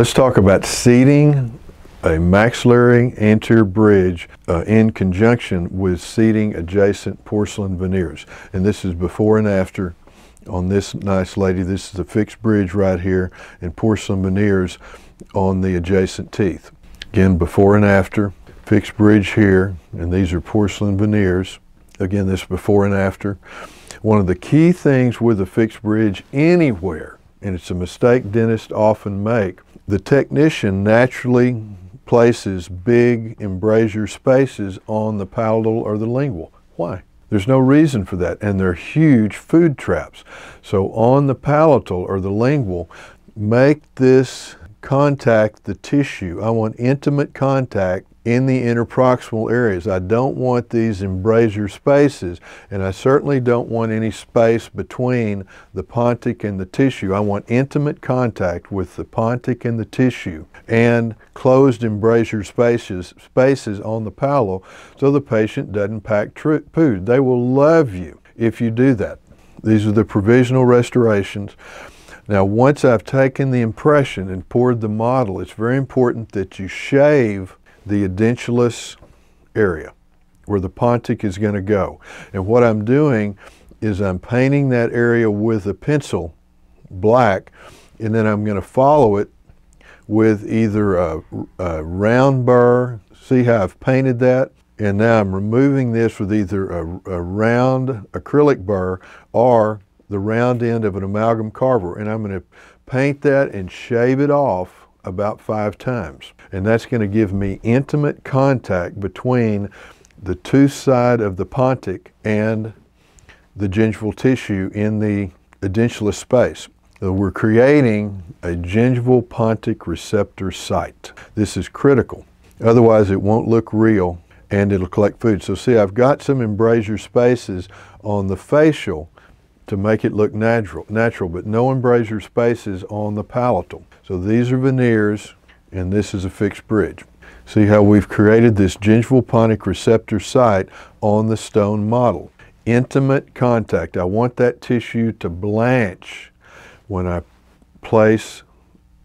Let's talk about seating a maxillary anterior bridge uh, in conjunction with seating adjacent porcelain veneers. And this is before and after on this nice lady. This is a fixed bridge right here and porcelain veneers on the adjacent teeth. Again, before and after, fixed bridge here, and these are porcelain veneers. Again, this before and after. One of the key things with a fixed bridge anywhere and it's a mistake dentists often make, the technician naturally places big embrasure spaces on the palatal or the lingual. Why? There's no reason for that, and they're huge food traps. So on the palatal or the lingual, make this contact the tissue. I want intimate contact in the interproximal areas. I don't want these embrasure spaces, and I certainly don't want any space between the pontic and the tissue. I want intimate contact with the pontic and the tissue, and closed embrasure spaces, spaces on the palo so the patient doesn't pack food. They will love you if you do that. These are the provisional restorations. Now, once I've taken the impression and poured the model, it's very important that you shave the edentulous area where the pontic is going to go. And what I'm doing is I'm painting that area with a pencil black, and then I'm going to follow it with either a, a round burr, see how I've painted that? And now I'm removing this with either a, a round acrylic burr or the round end of an amalgam carver and I'm going to paint that and shave it off about five times. And that's going to give me intimate contact between the tooth side of the pontic and the gingival tissue in the edentulous space. So we're creating a gingival pontic receptor site. This is critical. Otherwise it won't look real and it'll collect food. So see, I've got some embrasure spaces on the facial to make it look natural, natural, but no embrasure spaces on the palatal. So these are veneers and this is a fixed bridge. See how we've created this gingival pontic receptor site on the stone model. Intimate contact. I want that tissue to blanch when I place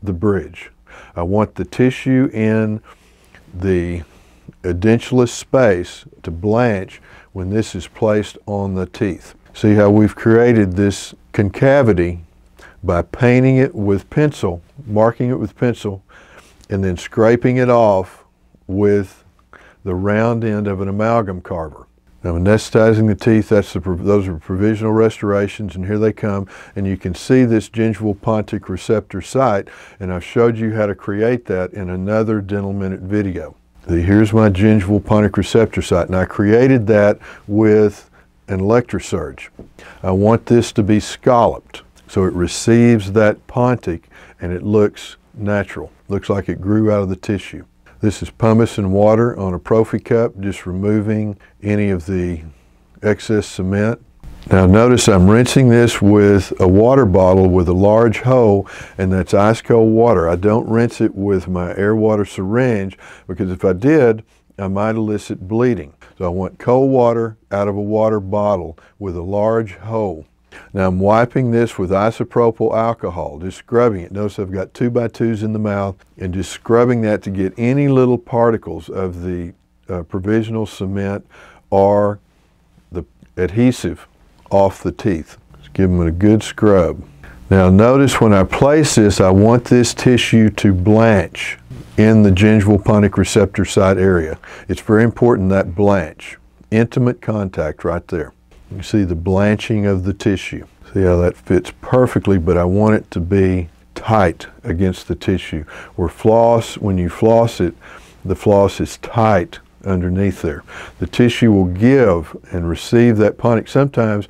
the bridge. I want the tissue in the edentulous space to blanch when this is placed on the teeth. See how we've created this concavity by painting it with pencil, marking it with pencil, and then scraping it off with the round end of an amalgam carver. Now anesthetizing the teeth, that's the, those are provisional restorations, and here they come. And you can see this gingival pontic receptor site, and I showed you how to create that in another Dental Minute video. Here's my gingival pontic receptor site, and I created that with and lecture surge. I want this to be scalloped so it receives that pontic and it looks natural. Looks like it grew out of the tissue. This is pumice and water on a Profi cup, just removing any of the excess cement. Now notice I'm rinsing this with a water bottle with a large hole and that's ice cold water. I don't rinse it with my air water syringe because if I did, I might elicit bleeding. So I want cold water out of a water bottle with a large hole. Now I'm wiping this with isopropyl alcohol, just scrubbing it. Notice I've got two by twos in the mouth and just scrubbing that to get any little particles of the uh, provisional cement or the adhesive off the teeth. Just give them a good scrub. Now notice when I place this, I want this tissue to blanch in the gingival punic receptor site area. It's very important that blanch, intimate contact right there. You see the blanching of the tissue. See how that fits perfectly, but I want it to be tight against the tissue. Where floss, when you floss it, the floss is tight underneath there. The tissue will give and receive that punic. Sometimes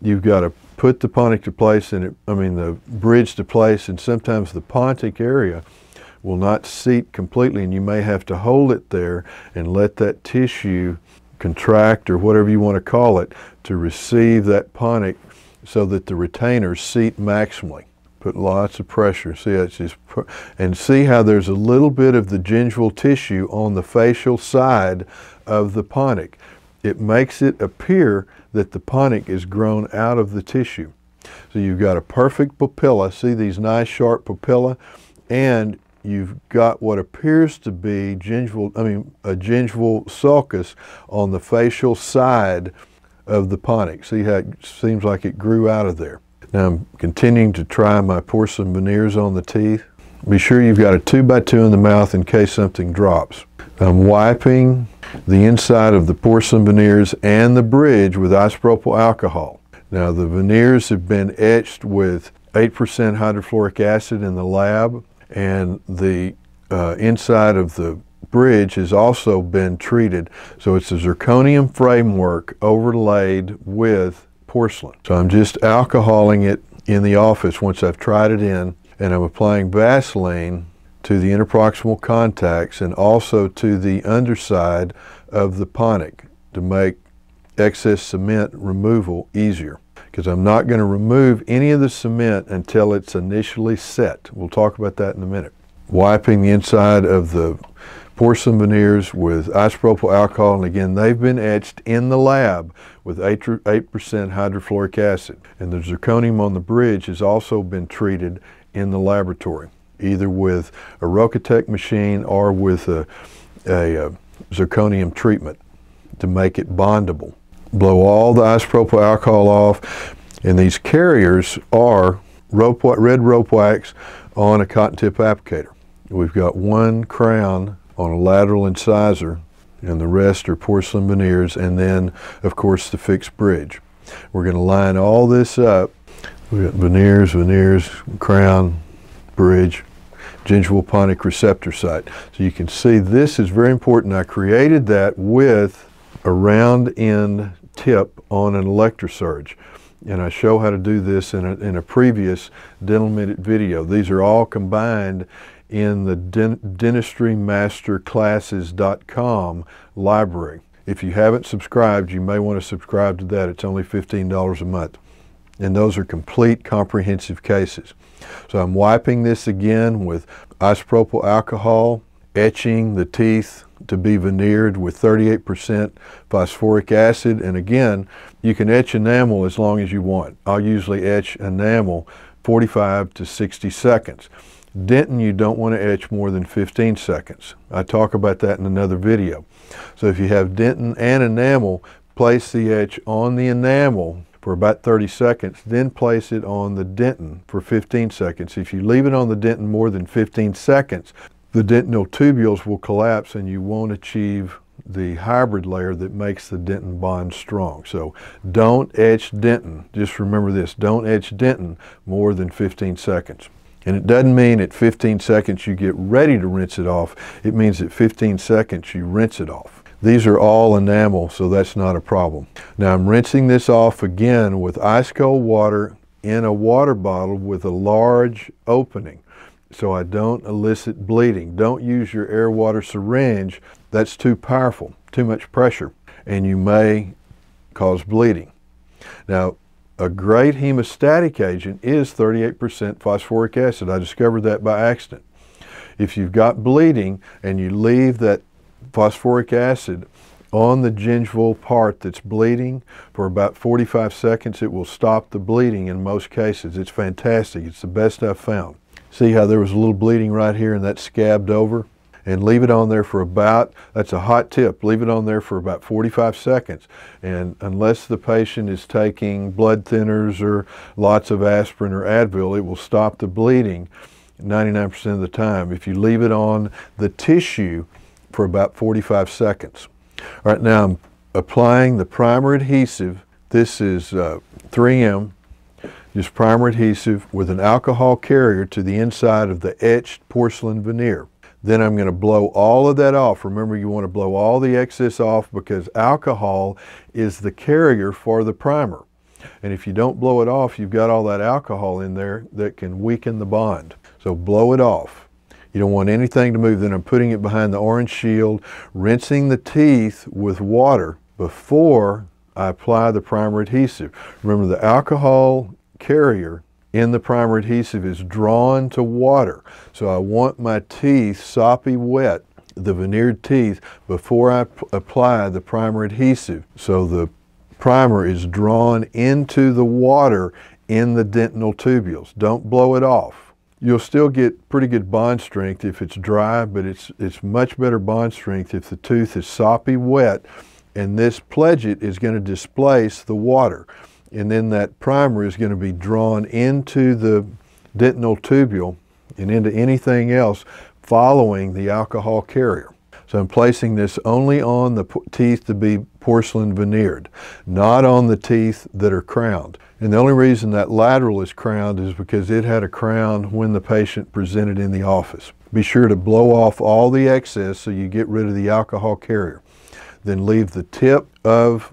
you've got to put the pontic to place and it, I mean the bridge to place and sometimes the pontic area will not seat completely and you may have to hold it there and let that tissue contract or whatever you want to call it to receive that pontic, so that the retainers seat maximally. Put lots of pressure. See, it's just and see how there's a little bit of the gingival tissue on the facial side of the pontic. It makes it appear that the pontic is grown out of the tissue. So you've got a perfect papilla. See these nice sharp papilla? And you've got what appears to be gingival, I mean, a gingival sulcus on the facial side of the pontic. See how it seems like it grew out of there. Now I'm continuing to try my porcelain veneers on the teeth. Be sure you've got a two by two in the mouth in case something drops. I'm wiping the inside of the porcelain veneers and the bridge with isopropyl alcohol. Now the veneers have been etched with 8% hydrofluoric acid in the lab and the uh, inside of the bridge has also been treated. So it's a zirconium framework overlaid with porcelain. So I'm just alcoholing it in the office once I've tried it in and I'm applying Vaseline to the interproximal contacts and also to the underside of the ponic to make excess cement removal easier because I'm not going to remove any of the cement until it's initially set. We'll talk about that in a minute. Wiping the inside of the porcelain veneers with isopropyl alcohol, and again, they've been etched in the lab with 8% hydrofluoric acid. And the zirconium on the bridge has also been treated in the laboratory, either with a Rocatec machine or with a, a, a uh, zirconium treatment to make it bondable blow all the isopropyl alcohol off. And these carriers are rope, red rope wax on a cotton tip applicator. We've got one crown on a lateral incisor and the rest are porcelain veneers and then of course the fixed bridge. We're going to line all this up. We've got veneers, veneers, crown, bridge, gingival pontic receptor site. So you can see this is very important. I created that with a round end tip on an electrosurge. And I show how to do this in a, in a previous dental minute video. These are all combined in the dentistrymasterclasses.com library. If you haven't subscribed, you may want to subscribe to that. It's only $15 a month. And those are complete comprehensive cases. So I'm wiping this again with isopropyl alcohol, etching the teeth to be veneered with 38% phosphoric acid. And again, you can etch enamel as long as you want. I'll usually etch enamel 45 to 60 seconds. Dentin, you don't want to etch more than 15 seconds. I talk about that in another video. So if you have dentin and enamel, place the etch on the enamel for about 30 seconds, then place it on the dentin for 15 seconds. If you leave it on the dentin more than 15 seconds, the tubules will collapse and you won't achieve the hybrid layer that makes the dentin bond strong. So don't etch dentin. Just remember this, don't etch dentin more than 15 seconds. And it doesn't mean at 15 seconds you get ready to rinse it off. It means at 15 seconds you rinse it off. These are all enamel, so that's not a problem. Now I'm rinsing this off again with ice cold water in a water bottle with a large opening so I don't elicit bleeding. Don't use your air water syringe. That's too powerful, too much pressure, and you may cause bleeding. Now, a great hemostatic agent is 38% phosphoric acid. I discovered that by accident. If you've got bleeding and you leave that phosphoric acid on the gingival part that's bleeding for about 45 seconds, it will stop the bleeding in most cases. It's fantastic. It's the best I've found. See how there was a little bleeding right here and that scabbed over? And leave it on there for about, that's a hot tip, leave it on there for about 45 seconds. And unless the patient is taking blood thinners or lots of aspirin or Advil, it will stop the bleeding 99% of the time. If you leave it on the tissue for about 45 seconds. All right, now I'm applying the primer adhesive. This is uh, 3M Use primer adhesive with an alcohol carrier to the inside of the etched porcelain veneer. Then I'm going to blow all of that off. Remember, you want to blow all the excess off because alcohol is the carrier for the primer. And if you don't blow it off, you've got all that alcohol in there that can weaken the bond. So blow it off. You don't want anything to move. Then I'm putting it behind the orange shield, rinsing the teeth with water before I apply the primer adhesive. Remember the alcohol carrier in the primer adhesive is drawn to water. So I want my teeth soppy wet, the veneered teeth, before I apply the primer adhesive. So the primer is drawn into the water in the dentinal tubules. Don't blow it off. You'll still get pretty good bond strength if it's dry, but it's, it's much better bond strength if the tooth is soppy wet and this pledget is going to displace the water and then that primer is going to be drawn into the dentinal tubule and into anything else following the alcohol carrier. So I'm placing this only on the teeth to be porcelain veneered, not on the teeth that are crowned. And the only reason that lateral is crowned is because it had a crown when the patient presented in the office. Be sure to blow off all the excess so you get rid of the alcohol carrier. Then leave the tip of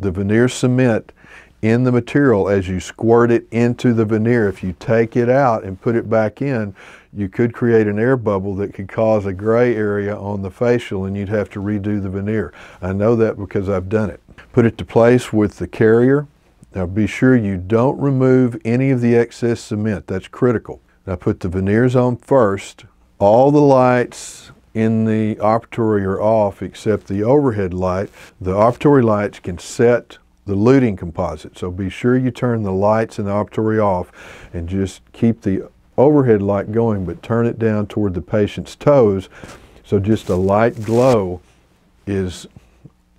the veneer cement in the material as you squirt it into the veneer. If you take it out and put it back in, you could create an air bubble that could cause a gray area on the facial and you'd have to redo the veneer. I know that because I've done it. Put it to place with the carrier. Now be sure you don't remove any of the excess cement. That's critical. Now put the veneers on first. All the lights in the operatory are off except the overhead light. The operatory lights can set the looting composite. So be sure you turn the lights in the operatory off and just keep the overhead light going, but turn it down toward the patient's toes. So just a light glow is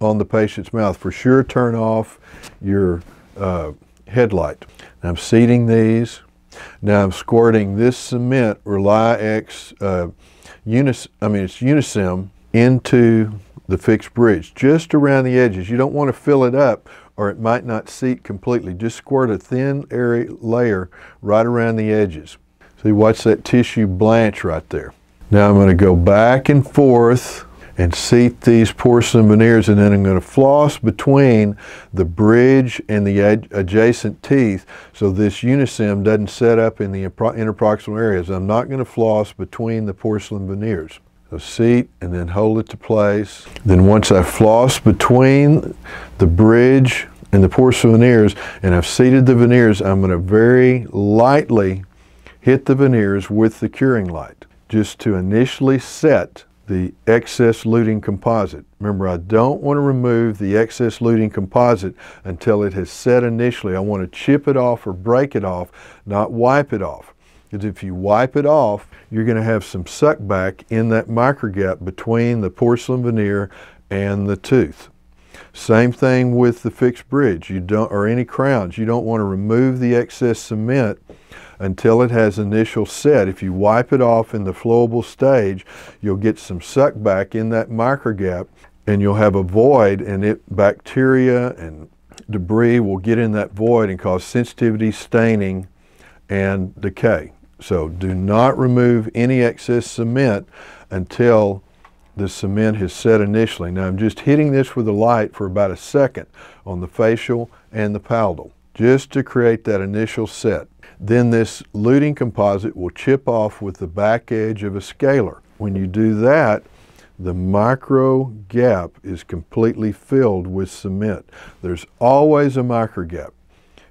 on the patient's mouth. For sure, turn off your uh, headlight. Now I'm seating these. Now I'm squirting this cement Rely-X uh, Unis, I mean it's Unisim into the fixed bridge, just around the edges. You don't want to fill it up or it might not seat completely. Just squirt a thin airy layer right around the edges. See, watch that tissue blanch right there. Now I'm going to go back and forth and seat these porcelain veneers and then I'm going to floss between the bridge and the ad adjacent teeth so this unisim doesn't set up in the interproximal areas. I'm not going to floss between the porcelain veneers. So seat and then hold it to place. Then once I floss between the bridge and the porous veneers, and I've seated the veneers, I'm going to very lightly hit the veneers with the curing light just to initially set the excess luting composite. Remember, I don't want to remove the excess luting composite until it has set initially. I want to chip it off or break it off, not wipe it off. Because if you wipe it off, you're going to have some suckback in that micro gap between the porcelain veneer and the tooth. Same thing with the fixed bridge you don't, or any crowns. You don't want to remove the excess cement until it has initial set. If you wipe it off in the flowable stage, you'll get some suck back in that micro gap and you'll have a void and it bacteria and debris will get in that void and cause sensitivity, staining, and decay. So do not remove any excess cement until the cement has set initially. Now I'm just hitting this with a light for about a second on the facial and the palatal, just to create that initial set. Then this luting composite will chip off with the back edge of a scaler. When you do that, the micro gap is completely filled with cement. There's always a micro gap.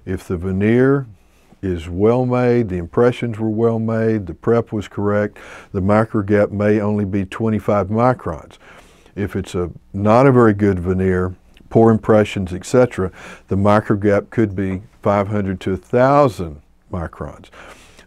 If the veneer is well made, the impressions were well made, the prep was correct, the micro gap may only be 25 microns. If it's a not a very good veneer, poor impressions, etc., the micro gap could be 500 to 1,000 microns.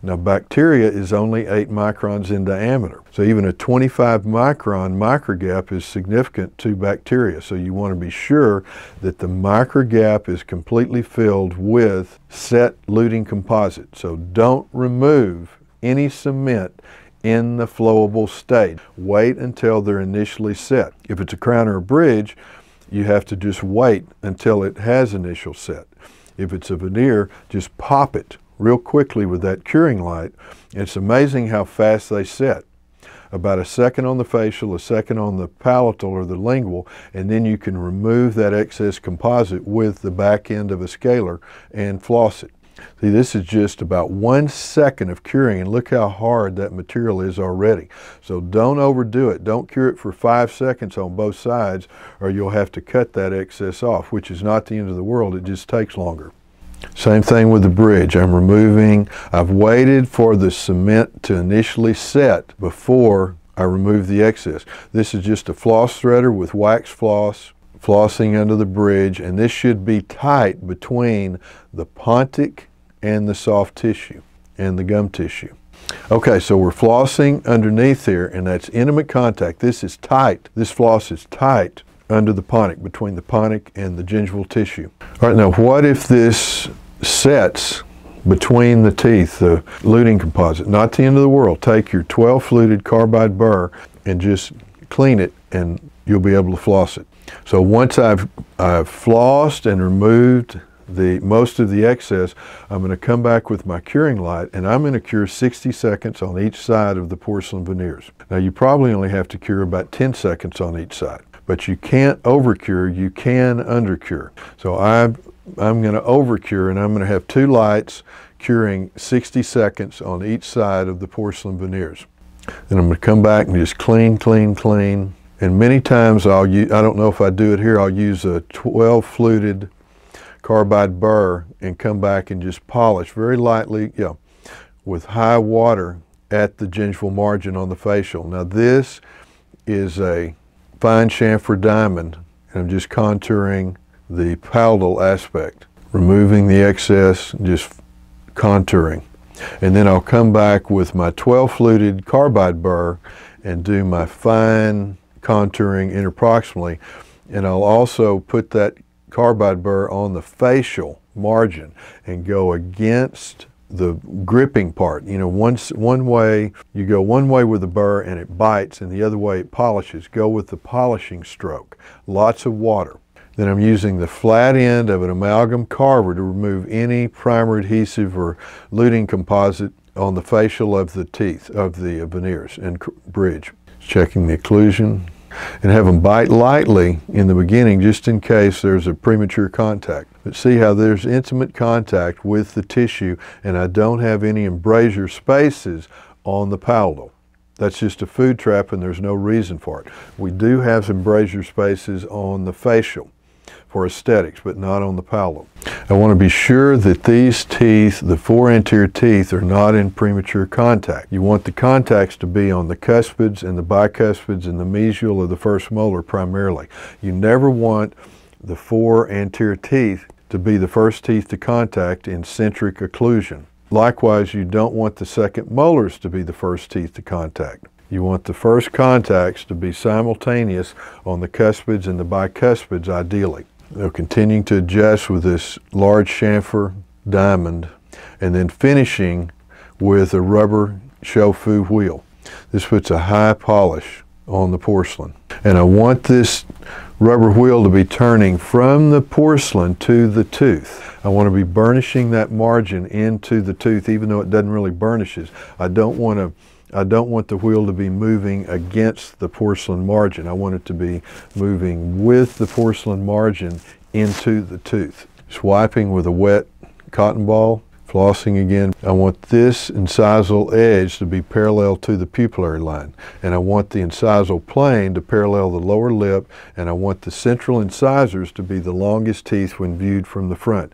Now bacteria is only 8 microns in diameter. So even a 25 micron microgap is significant to bacteria. So you want to be sure that the microgap is completely filled with set luting composite. So don't remove any cement in the flowable state. Wait until they're initially set. If it's a crown or a bridge, you have to just wait until it has initial set. If it's a veneer, just pop it real quickly with that curing light. It's amazing how fast they set. About a second on the facial, a second on the palatal or the lingual, and then you can remove that excess composite with the back end of a scaler and floss it. See, this is just about one second of curing, and look how hard that material is already. So don't overdo it. Don't cure it for five seconds on both sides, or you'll have to cut that excess off, which is not the end of the world. It just takes longer. Same thing with the bridge. I'm removing, I've waited for the cement to initially set before I remove the excess. This is just a floss threader with wax floss, flossing under the bridge, and this should be tight between the pontic and the soft tissue and the gum tissue. Okay, so we're flossing underneath here, and that's intimate contact. This is tight. This floss is tight under the pontic, between the pontic and the gingival tissue. All right, now what if this sets between the teeth, the luting composite? Not the end of the world. Take your 12 fluted carbide burr and just clean it and you'll be able to floss it. So once I've, I've flossed and removed the most of the excess, I'm going to come back with my curing light and I'm going to cure 60 seconds on each side of the porcelain veneers. Now you probably only have to cure about 10 seconds on each side. But you can't overcure, you can undercure. So I, I'm, I'm going to overcure and I'm going to have two lights curing 60 seconds on each side of the porcelain veneers. Then I'm going to come back and just clean, clean, clean. And many times I'll use, I don't know if I do it here, I'll use a 12 fluted carbide burr and come back and just polish very lightly, yeah, with high water at the gingival margin on the facial. Now this is a fine chamfer diamond and I'm just contouring the palatal aspect, removing the excess, just contouring. And then I'll come back with my 12 fluted carbide burr and do my fine contouring interproximally. And I'll also put that carbide burr on the facial margin and go against the gripping part. You know, once one way you go one way with the burr and it bites, and the other way it polishes. Go with the polishing stroke. Lots of water. Then I'm using the flat end of an amalgam carver to remove any primer adhesive or luting composite on the facial of the teeth of the veneers and bridge. Checking the occlusion, and have them bite lightly in the beginning just in case there's a premature contact. But see how there's intimate contact with the tissue and I don't have any embrasure spaces on the palatal. That's just a food trap and there's no reason for it. We do have some embrasure spaces on the facial for aesthetics, but not on the palate. I want to be sure that these teeth, the four anterior teeth, are not in premature contact. You want the contacts to be on the cuspids and the bicuspids and the mesial of the first molar primarily. You never want the four anterior teeth to be the first teeth to contact in centric occlusion. Likewise, you don't want the second molars to be the first teeth to contact. You want the first contacts to be simultaneous on the cuspids and the bicuspids ideally. They're continuing to adjust with this large chamfer diamond and then finishing with a rubber shofu wheel. This puts a high polish on the porcelain. And I want this rubber wheel to be turning from the porcelain to the tooth. I want to be burnishing that margin into the tooth even though it doesn't really burnishes. I don't want to I don't want the wheel to be moving against the porcelain margin. I want it to be moving with the porcelain margin into the tooth. Swiping with a wet cotton ball, flossing again. I want this incisal edge to be parallel to the pupillary line, and I want the incisal plane to parallel the lower lip, and I want the central incisors to be the longest teeth when viewed from the front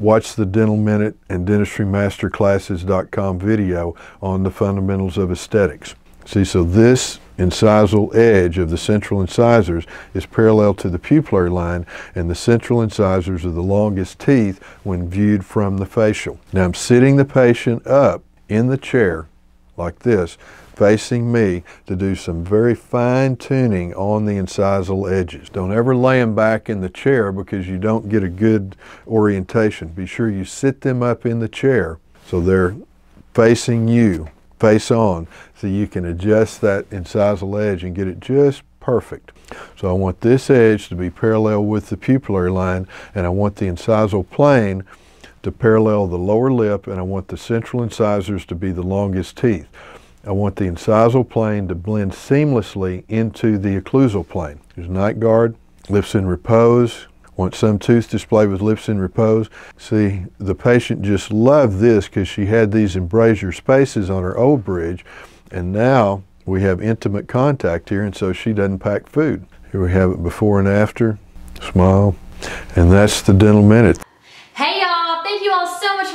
watch the Dental Minute and DentistryMasterClasses.com video on the fundamentals of aesthetics. See, so this incisal edge of the central incisors is parallel to the pupillary line and the central incisors are the longest teeth when viewed from the facial. Now I'm sitting the patient up in the chair like this, facing me to do some very fine tuning on the incisal edges. Don't ever lay them back in the chair because you don't get a good orientation. Be sure you sit them up in the chair so they're facing you, face on, so you can adjust that incisal edge and get it just perfect. So I want this edge to be parallel with the pupillary line and I want the incisal plane to parallel the lower lip and I want the central incisors to be the longest teeth. I want the incisal plane to blend seamlessly into the occlusal plane. There's night guard, lips in repose. Want some tooth display with lips in repose. See, the patient just loved this because she had these embrasure spaces on her old bridge, and now we have intimate contact here, and so she doesn't pack food. Here we have it before and after. Smile. And that's the dental minute. Hey, y'all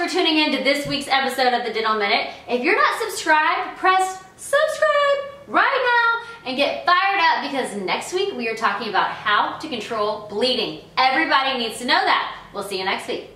for tuning in to this week's episode of the Dental Minute. If you're not subscribed, press subscribe right now and get fired up because next week we are talking about how to control bleeding. Everybody needs to know that. We'll see you next week.